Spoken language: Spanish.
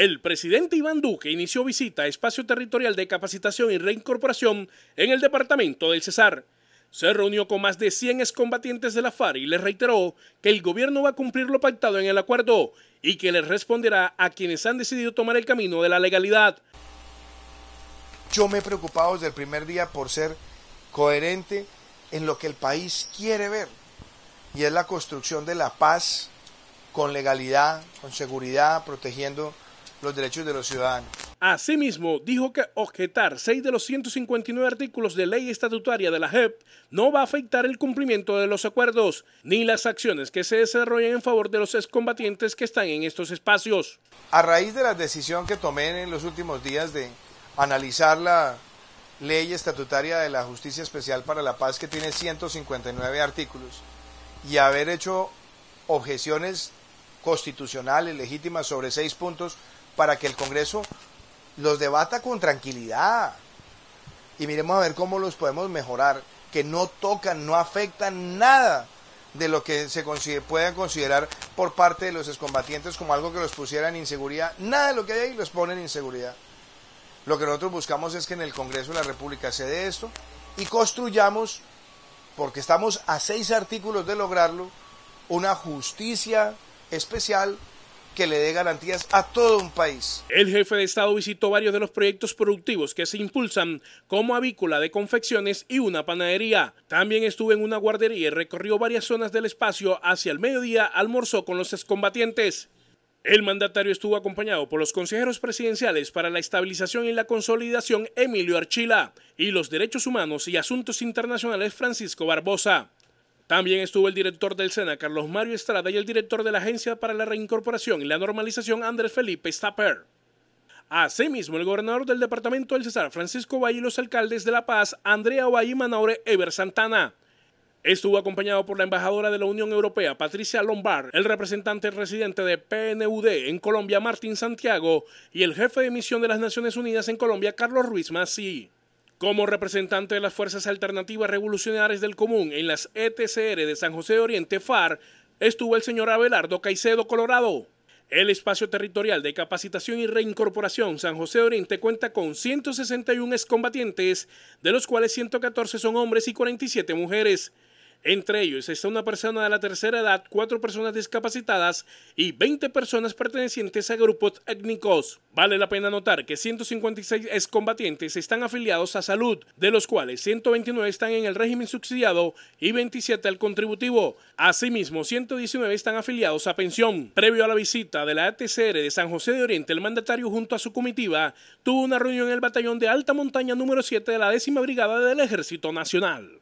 El presidente Iván Duque inició visita a Espacio Territorial de Capacitación y Reincorporación en el departamento del Cesar. Se reunió con más de 100 excombatientes de la FARC y les reiteró que el gobierno va a cumplir lo pactado en el acuerdo y que les responderá a quienes han decidido tomar el camino de la legalidad. Yo me he preocupado desde el primer día por ser coherente en lo que el país quiere ver y es la construcción de la paz con legalidad, con seguridad, protegiendo los derechos de los ciudadanos. Asimismo, dijo que objetar seis de los 159 artículos de ley estatutaria de la JEP no va a afectar el cumplimiento de los acuerdos ni las acciones que se desarrollen en favor de los excombatientes que están en estos espacios. A raíz de la decisión que tomé en los últimos días de analizar la ley estatutaria de la Justicia Especial para la Paz que tiene 159 artículos y haber hecho objeciones constitucionales legítimas sobre seis puntos, para que el Congreso los debata con tranquilidad y miremos a ver cómo los podemos mejorar, que no tocan, no afectan nada de lo que se pueda considerar por parte de los excombatientes como algo que los pusiera en inseguridad. Nada de lo que hay ahí los pone en inseguridad. Lo que nosotros buscamos es que en el Congreso de la República se dé esto y construyamos, porque estamos a seis artículos de lograrlo, una justicia especial que le dé garantías a todo un país. El jefe de Estado visitó varios de los proyectos productivos que se impulsan, como avícola de confecciones y una panadería. También estuvo en una guardería y recorrió varias zonas del espacio. Hacia el mediodía almorzó con los excombatientes. El mandatario estuvo acompañado por los consejeros presidenciales para la estabilización y la consolidación Emilio Archila y los derechos humanos y asuntos internacionales Francisco Barbosa. También estuvo el director del SENA, Carlos Mario Estrada, y el director de la Agencia para la Reincorporación y la Normalización, Andrés Felipe Stapper. Asimismo, el gobernador del departamento del Cesar, Francisco Valle, y los alcaldes de La Paz, Andrea y Manaure Ever Santana. Estuvo acompañado por la embajadora de la Unión Europea, Patricia Lombard, el representante residente de PNUD en Colombia, Martín Santiago, y el jefe de misión de las Naciones Unidas en Colombia, Carlos Ruiz Masí. Como representante de las Fuerzas Alternativas Revolucionarias del Común en las ETCR de San José de Oriente, FAR, estuvo el señor Abelardo Caicedo Colorado. El espacio territorial de capacitación y reincorporación San José de Oriente cuenta con 161 excombatientes, de los cuales 114 son hombres y 47 mujeres. Entre ellos está una persona de la tercera edad, cuatro personas discapacitadas y 20 personas pertenecientes a grupos étnicos. Vale la pena notar que 156 excombatientes están afiliados a salud, de los cuales 129 están en el régimen subsidiado y 27 al contributivo. Asimismo, 119 están afiliados a pensión. Previo a la visita de la ATCR e de San José de Oriente, el mandatario junto a su comitiva tuvo una reunión en el batallón de alta montaña número 7 de la décima brigada del Ejército Nacional.